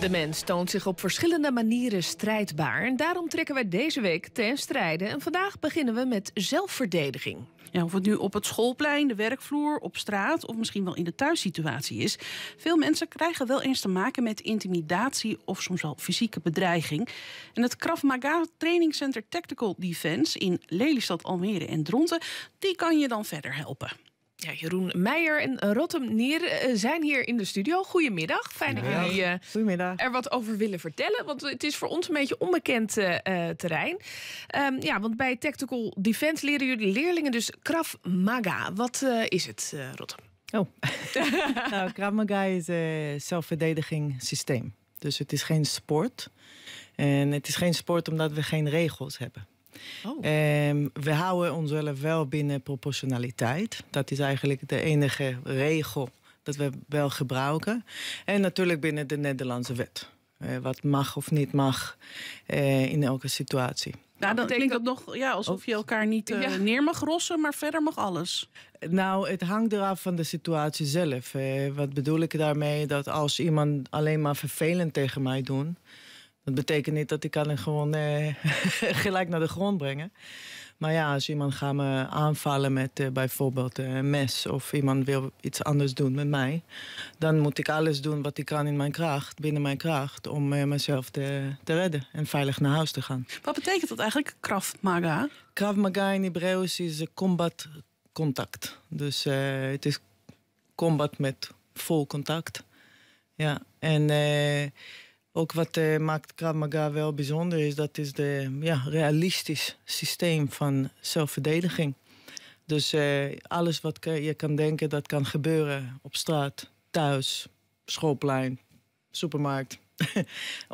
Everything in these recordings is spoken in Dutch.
De mens toont zich op verschillende manieren strijdbaar. En daarom trekken wij deze week ten strijde. En vandaag beginnen we met zelfverdediging. Ja, of het nu op het schoolplein, de werkvloer, op straat of misschien wel in de thuissituatie is. Veel mensen krijgen wel eens te maken met intimidatie of soms wel fysieke bedreiging. En het Krav Maga Training Center Tactical Defense in Lelystad, Almere en Dronten, die kan je dan verder helpen. Ja, Jeroen Meijer en Rotem Nier eh, zijn hier in de studio. Goedemiddag. Fijn dat jullie eh, Goedemiddag. er wat over willen vertellen. Want het is voor ons een beetje onbekend eh, terrein. Um, ja, want bij Tactical Defense leren jullie leerlingen dus Krav Maga. Wat is het, uh, Rotem? Oh, nou, Krav Maga is een zelfverdedigingssysteem. Dus het is geen sport. En het is geen sport omdat we geen regels hebben. Oh. Ehm, we houden onszelf wel binnen proportionaliteit. Dat is eigenlijk de enige regel dat we wel gebruiken. En natuurlijk binnen de Nederlandse wet. Eh, wat mag of niet mag eh, in elke situatie. Nou, dan klinkt dat nog ja, alsof je oh. elkaar niet eh, neer mag rossen, maar verder mag alles. Nou, het hangt eraf van de situatie zelf. wat bedoel ik daarmee? Dat als iemand alleen maar vervelend tegen mij doet, dat betekent niet dat ik kan gewoon eh, gelijk naar de grond brengen. Maar ja, als iemand gaat me aanvallen met eh, bijvoorbeeld eh, een mes of iemand wil iets anders doen met mij, dan moet ik alles doen wat ik kan in mijn kracht, binnen mijn kracht, om eh, mezelf te, te, redden en veilig naar huis te gaan. Wat betekent dat eigenlijk, Krav Maga? Krav Maga in Hebreeuws is eh, combat contact. Dus het is combat met vol contact. Ja, en ook wat eh, maakt Krav Maga wel bijzonder is, dat is de ja, realistisch systeem van zelfverdediging. Dus eh, alles wat je kan denken, dat kan gebeuren op straat, thuis, schoolplein, supermarkt.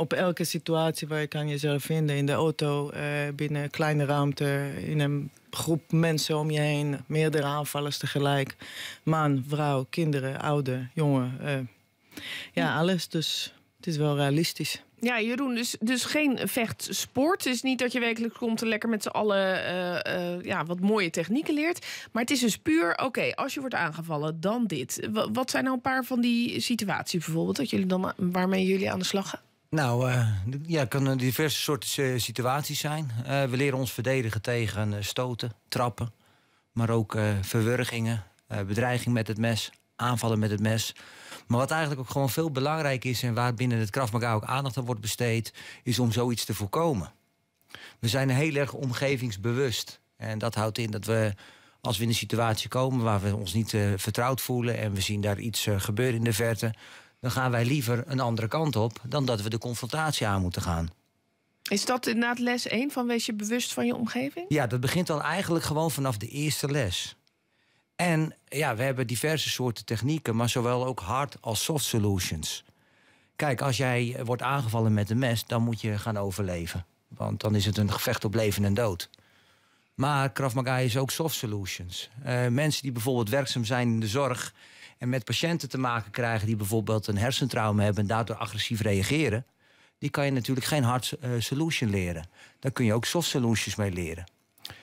op elke situatie waar je kan jezelf vinden, in de auto, uh, binnen kleine ruimte, in een groep mensen om je heen, meerdere aanvallers tegelijk. Man, vrouw, kinderen, ouder, jongen. ja, alles. Dus het is wel realistisch. Ja, Jeroen, dus, dus geen vechtsport. Het is niet dat je wekelijks komt en lekker met z'n allen eh, eh, ja, wat mooie technieken leert. Maar het is dus puur, oké, als je wordt aangevallen, dan dit. wat zijn nou een paar van die situaties bijvoorbeeld, dat jullie dan, waarmee jullie aan de slag gaan? Nou, uh, ja, kunnen diverse soorten situaties zijn. we leren ons verdedigen tegen stoten, trappen, maar ook verwurgingen, bedreiging met het mes, aanvallen met het mes. Maar wat eigenlijk ook gewoon veel belangrijk is en waar binnen het Krav ook aandacht aan wordt besteed, is om zoiets te voorkomen. We zijn heel erg omgevingsbewust. En dat houdt in dat we, als we in een situatie komen waar we ons niet eh, vertrouwd voelen en we zien daar iets eh, gebeuren in de verte, dan gaan wij liever een andere kant op dan dat we de confrontatie aan moeten gaan. Is dat inderdaad les 1 van wees je bewust van je omgeving? Ja, dat begint al eigenlijk gewoon vanaf de eerste les. En ja, we hebben diverse soorten technieken, maar zowel ook hard als soft solutions. Kijk, als jij wordt aangevallen met een mes, dan moet je gaan overleven. Want dan is het een gevecht op leven en dood. Maar Krav Maga is ook soft solutions. Uh, mensen die bijvoorbeeld werkzaam zijn in de zorg en met patiënten te maken krijgen die bijvoorbeeld een hersentrauma hebben en daardoor agressief reageren, die kan je natuurlijk geen hard uh, solution leren. Daar kun je ook soft solutions mee leren.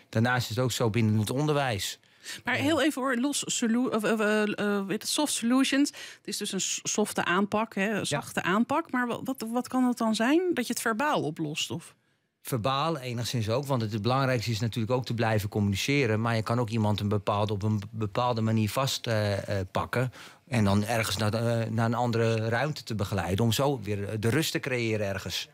Daarnaast is het ook zo binnen het onderwijs. Maar heel even hoor, los eh, eh, soft solutions. Het is dus een softe aanpak, hè, zachte aanpak. Maar wat, wat kan dat dan zijn? Dat je het verbaal oplost? Of? verbaal enigszins ook. Want het belangrijkste is natuurlijk ook te blijven communiceren. Maar je kan ook iemand een bepaalde, op een bepaalde manier vastpakken. Eh, en dan ergens naar, naar, een andere ruimte te begeleiden. Om zo weer de rust te creëren ergens.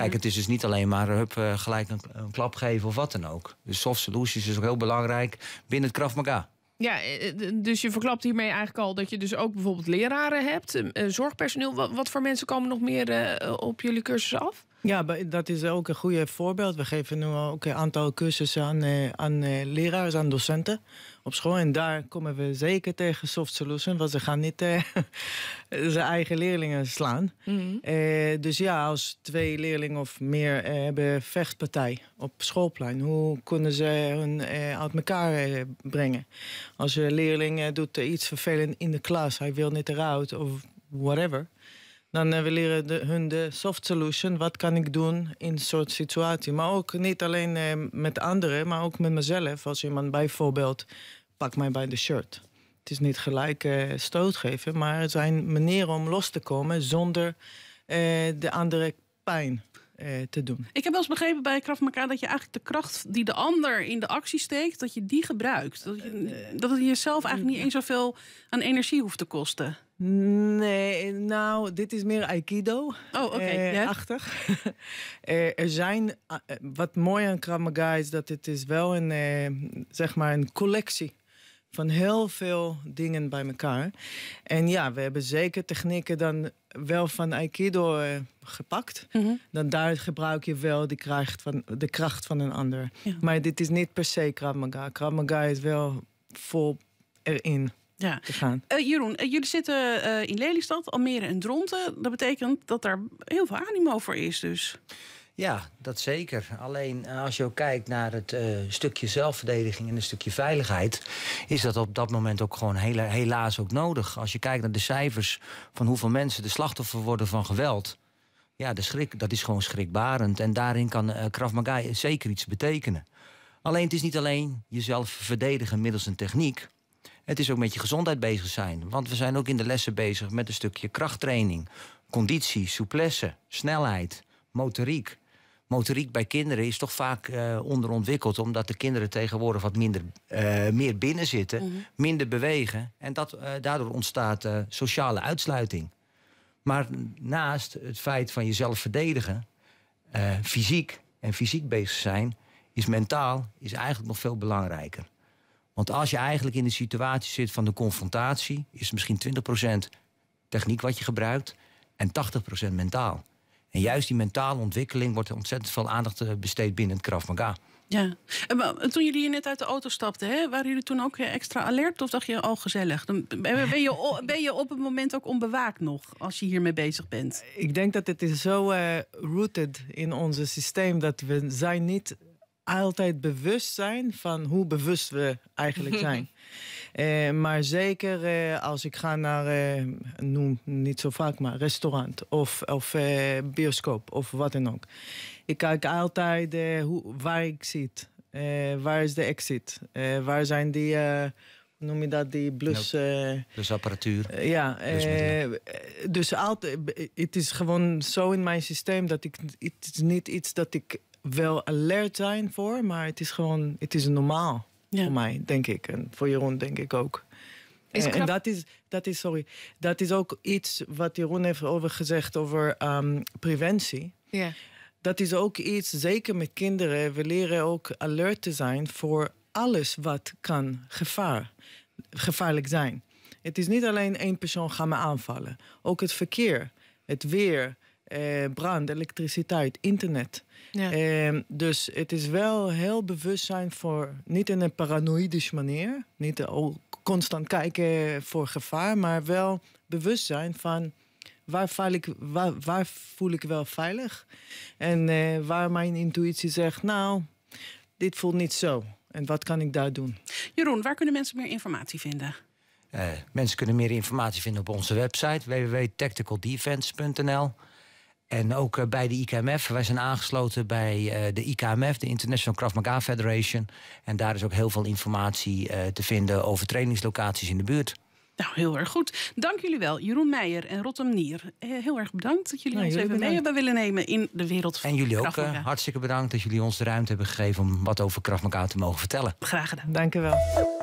Kijk, het is dus niet alleen maar eh, hup, eh, gelijk een, klap geven of wat dan ook. Dus soft solutions is ook heel belangrijk binnen het Krav Ja, eh, dus je verklapt hiermee eigenlijk al dat je dus ook bijvoorbeeld leraren hebt, zorgpersoneel. Wat, voor mensen komen nog meer op jullie cursus af? Ja, dat is ook een goed voorbeeld. We geven nu ook een aantal cursussen aan, eh, aan eh, leraars, aan docenten op school. En daar komen we zeker tegen soft Solution's. want ze gaan niet euh, zijn eigen leerlingen slaan. Mhm. Eh, dus ja, als twee leerlingen of meer eh, hebben vechtpartij op schoolplein, hoe kunnen ze hun uit elkaar brengen? Als een leerling doet iets vervelend in de klas, hij wil niet eruit of whatever dan uh, we leren hun de soft solution. Wat kan ik doen in soort situatie? Maar ook niet alleen eh, met anderen, maar ook met mezelf. Als iemand bijvoorbeeld pak mij bij de shirt. Het is niet gelijk uh, stoot geven, maar het zijn manieren om los te komen zonder de andere pijn. Eh, Ik heb wel eens begrepen bij Krav Maga dat je eigenlijk de kracht die de ander in de actie steekt, dat je die gebruikt. Dat, je, eh, eh, dat het jezelf eigenlijk niet mm. eens zoveel aan energie hoeft te kosten. Nee, nou, dit is meer Aikido. Oh, oké. Okay. Eh, achtig. er zijn, wat mooi aan Krav Maga is dat het is wel een, eh, zeg maar een collectie van heel veel dingen bij elkaar. En ja, we hebben zeker technieken dan wel van Aikido eh, gepakt. Mhm. Dan daar gebruik je wel de kracht van, de kracht van een ander. Maar dit is niet per se Krav Maga. Krav Maga is wel vol erin. Ja. Te gaan. Eh, Jeroen, eh, jullie zitten in Lelystad, Almere en Dronten. Dat betekent dat daar heel veel animo voor is dus. Ja, dat zeker. Alleen eh, als je ook kijkt naar het eh, stukje zelfverdediging en een stukje veiligheid, is dat op dat moment ook gewoon heel helaas ook nodig. Als je kijkt naar de cijfers van hoeveel mensen de slachtoffer worden van geweld, ja, de schrik, dat is gewoon schrikbarend. En daarin kan uh, Krav Maga zeker iets betekenen. Alleen het is niet alleen jezelf verdedigen middels een techniek. Het is ook met je gezondheid bezig zijn. Want we zijn ook in de lessen bezig met een stukje krachttraining, conditie, souplesse, snelheid, motoriek motoriek bij kinderen is toch vaak eh, onderontwikkeld. Omdat de kinderen tegenwoordig wat minder, eh, meer binnen zitten, mhm. minder bewegen. En dat, eh, daardoor ontstaat sociale uitsluiting. Maar naast het feit van jezelf verdedigen, fysiek en fysiek bezig zijn, is mentaal is eigenlijk nog veel belangrijker. Want als je eigenlijk in de situatie zit van de confrontatie, is misschien 20% techniek wat je gebruikt en 80% mentaal. En juist die mentale ontwikkeling wordt ontzettend veel aandacht eh, besteed binnen het Krav Maga. Ja, en toen jullie hier net uit de auto stapten, hè, waren jullie toen ook eh, extra alert of dacht je al oh, gezellig? Dan ben, je, ben je op het moment ook onbewaakt nog als je hiermee bezig bent? Ik denk dat het is zo uh, rooted in ons systeem dat we zijn niet altijd bewust zijn van hoe bewust we eigenlijk zijn. Eh, maar zeker eh, als ik ga naar, uh, noem niet zo vaak, maar restaurant of, of bioscoop of wat dan ook. Ik kijk altijd hoe, waar ik zit. waar is de exit? waar zijn die noem je dat, die blus... Nou, dus ja, dus, dus altijd, het is gewoon zo in mijn systeem dat ik, het is niet iets dat ik wel alert zijn voor, maar het is gewoon, het is normaal. Ja. Voor mij, denk ik. En voor Jeroen, denk ik ook. en, dat is, dat, is, sorry, dat is ook iets wat Jeroen heeft over gezegd over ehm, preventie. Ja. Dat is ook iets, zeker met kinderen, we leren ook alert te zijn voor alles wat kan gevaar, gevaarlijk zijn. Het is niet alleen één persoon gaan me aanvallen. Ook het verkeer, het weer, eh, brand, elektriciteit, internet. Ja. Ehm, dus het is wel heel bewustzijn voor, niet in een paranoïdische manier, niet constant kijken voor gevaar, maar wel bewustzijn van waar, voel ik, waar, voel ik wel veilig en eh, waar mijn intuïtie zegt, nou, dit voelt niet zo. En wat kan ik daar doen? Jeroen, waar kunnen mensen meer informatie vinden? Eh, mensen kunnen meer informatie vinden op onze website www.tacticaldefense.nl. En ook eh, bij de IKMF. Wij zijn aangesloten bij eh, de IKMF, de International Krav Maga Federation. En daar is ook heel veel informatie eh, te vinden over trainingslocaties in de buurt. Nou, heel erg goed. Dank jullie wel, Jeroen Meijer en Rotterdam Nier. Heel erg bedankt dat jullie ons even mee hebben willen nemen in de wereld van En jullie ook hartstikke bedankt dat jullie ons de ruimte hebben gegeven om wat over Krav Maga te mogen vertellen. Graag gedaan. Dank u wel.